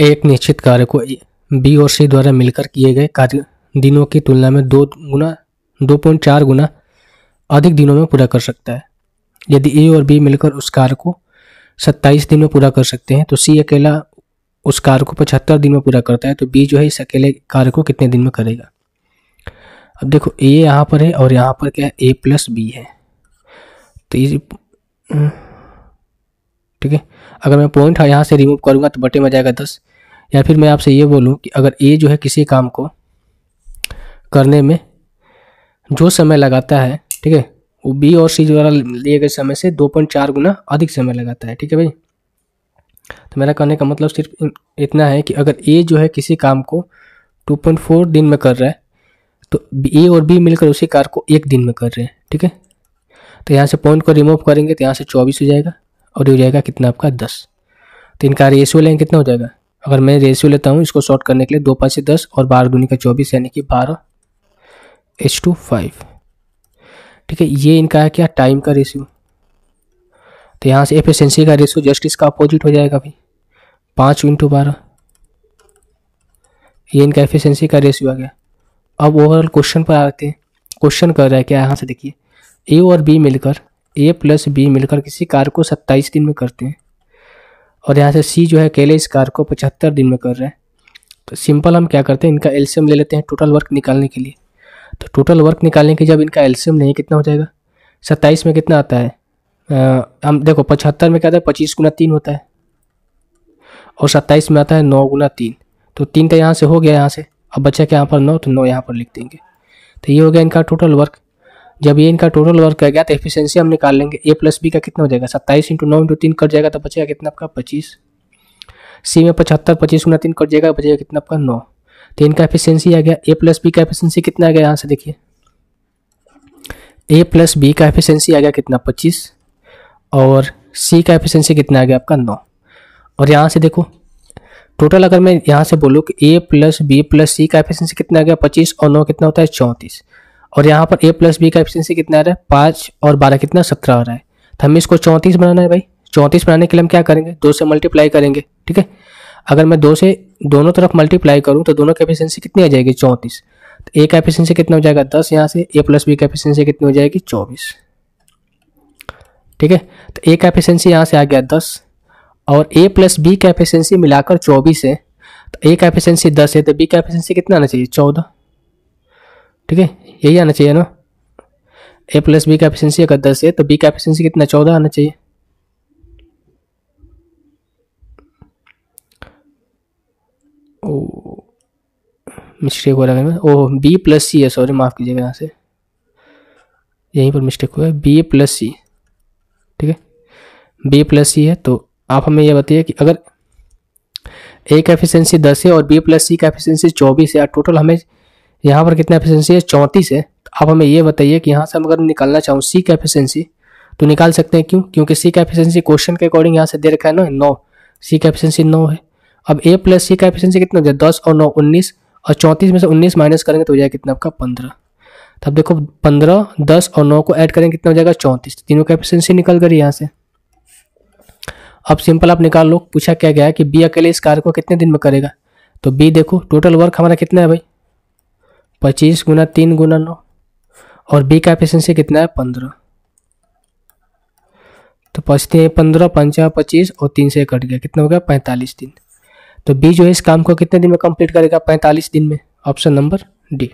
एक निश्चित कार्य को बी और सी द्वारा मिलकर किए गए कार्य दिनों की तुलना में दो गुना दो पॉइंट चार गुना अधिक दिनों में पूरा कर सकता है यदि ए और बी मिलकर उस कार्य को सत्ताईस दिन में पूरा कर सकते हैं तो सी अकेला उस कार्य को पचहत्तर दिन में पूरा करता है तो बी जो है इस अकेले कार्य को कितने दिन में करेगा अब देखो ए यहाँ पर है और यहाँ पर क्या है ए प्लस बी है तो ये हम्म, ठीक है अगर मैं पॉइंट यहाँ से रिमूव करूँगा तो बटे में जाएगा दस या फिर मैं आपसे ये बोलूँ कि अगर ए जो है किसी काम को करने में जो समय लगाता है ठीक है वो बी और सी द्वारा लिए गए समय से दो पॉइंट चार गुना अधिक समय लगाता है ठीक है भाई तो मेरा कहने का मतलब सिर्फ इतना है कि अगर ए जो है किसी काम को टू पॉइंट फोर दिन में कर रहा है तो ए और बी मिलकर उसी कार को एक दिन में कर रहे हैं ठीक है तो यहाँ से पॉइंट को रिमूव करेंगे तो यहाँ से चौबीस हो जाएगा और ये हो जाएगा कितना आपका दस तो इनका रेशियो लेंगे कितना हो जाएगा अगर मैं रेशियो लेता हूँ इसको शॉर्ट करने के लिए दो पाँच से दस और बारह दूनी का चौबीस यानी कि बारह एच टू फाइव ठीक है ये इनका है क्या टाइम का रेशियो तो यहाँ से एफिशिएंसी का रेशियो जस्ट इसका अपोजिट हो जाएगा भाई पाँच इंटू बारह ये इनका एफिशिएंसी का रेशियो आ गया अब ओवरऑल क्वेश्चन पर आते हैं क्वेश्चन कर रहा है क्या यहाँ से देखिए ए और बी मिलकर ए प्लस बी मिलकर किसी कार्य को सत्ताईस दिन में करते हैं और यहाँ से सी जो है अकेले इस कार्य को पचहत्तर दिन में कर रहे हैं तो सिंपल हम क्या करते हैं इनका एल्शियम ले लेते हैं टोटल वर्क निकालने के लिए तो टोटल वर्क निकालने के जब इनका एल्शियम नहीं कितना हो जाएगा सत्ताईस में कितना आता है आ, हम देखो पचहत्तर में क्या आता है पच्चीस गुना तीन होता है और सत्ताईस में आता है नौ गुना तीन तो तीन तो यहाँ से हो गया यहाँ से अब बचा क्या यहाँ पर नौ तो नौ यहाँ पर लिख देंगे तो ये हो गया इनका टोटल वर्क जब ये इनका टोटल वर्क आ गया तो एफिशिएंसी हम निकाल लेंगे ए प्लस बी का कितना हो जाएगा सत्ताईस इंटू नौ इंटू तीन कट जाएगा तो बचेगा कितना आपका पच्चीस सी में पचहत्तर पच्चीस गुना तीन कट जाएगा तो बचेगा कितना आपका नौ तो इनका एफिशिएंसी आ गया ए प्लस बी का एफिशिएंसी कितना आ गया यहाँ से देखिए ए प्लस बी का एफिशिएंसी आ गया कितना पच्चीस और सी का एफिशिएंसी कितना आ गया आपका नौ और यहाँ से देखो टोटल अगर मैं यहाँ से बोलूँ कि A plus B plus C का एफिशिएंसी कितना आ गया पच्चीस और नौ कितना होता है चौंतीस और यहाँ पर ए प्लस बी का एफिशियंसी कितना आ रहा है पाँच और बारह कितना सत्रह आ रहा है तो हमें इसको चौंतीस बनाना है भाई चौंतीस बनाने के लिए हम क्या करेंगे दो से मल्टीप्लाई करेंगे ठीक है अगर मैं दो से दोनों तरफ मल्टीप्लाई करूँ तो दोनों की एफिशिएंसी कितनी आ जाएगी चौंतीस तो ए का एफिशियंसी कितना हो जाएगा दस यहाँ से ए प्लस बी का एफिशिएंसी कितनी हो जाएगी चौबीस ठीक है तो ए का यहाँ से आ गया दस और ए प्लस बी का एफिशियंसी मिलाकर चौबीस है तो ए का दस है तो बी का एफिशिएंसी कितना आना चाहिए चौदह ठीक है यही आना चाहिए ना ए प्लस बी का एफिशिएंसी अगर दस है तो बी का एफिशिएंसी कितना चौदह आना चाहिए ओ मिस्टेक हो रहा है ओ बी प्लस सी है सॉरी माफ़ कीजिएगा यहाँ से यहीं पर मिस्टेक हुआ है बी प्लस सी ठीक है बी प्लस सी है तो आप हमें यह बताइए कि अगर ए का एफिशिएंसी दस है और बी प्लस सी का एफिशिएंसी चौबीस है टोटल हमें यहाँ पर कितना एफिशिएंसी है चौंतीस है तो आप हमें ये बताइए कि यहाँ से हम अगर निकालना चाहूँ सी का एफिशिएंसी तो निकाल सकते हैं क्यों क्योंकि सी का एफिशिएंसी क्वेश्चन के अकॉर्डिंग यहाँ से दे रखा है ना नौ सी का एफिशिएंसी नौ है अब ए प्लस सी का एफिशिएंसी कितना हो जाए दस और नौ उन्नीस और चौंतीस में से उन्नीस माइनस करेंगे तो हो जाएगा कितना आपका पंद्रह तो अब देखो पंद्रह दस और नौ को ऐड करेंगे कितना हो जाएगा चौंतीस तो तीनों का एफिशिएंसी निकल गई यहाँ से अब सिंपल आप निकाल लो पूछा क्या गया है कि बी अकेले इस कार्य को कितने दिन में करेगा तो बी देखो टोटल वर्क हमारा कितना है भाई पच्चीस गुना तीन गुना नौ और बी का एफिशिएंसी कितना है पंद्रह तो पचते हैं पंद्रह पंचा पच्चीस और तीन से कट गया कितना हो गया पैंतालीस दिन तो बी जो है इस काम को कितने दिन में कंप्लीट करेगा पैंतालीस दिन में ऑप्शन नंबर डी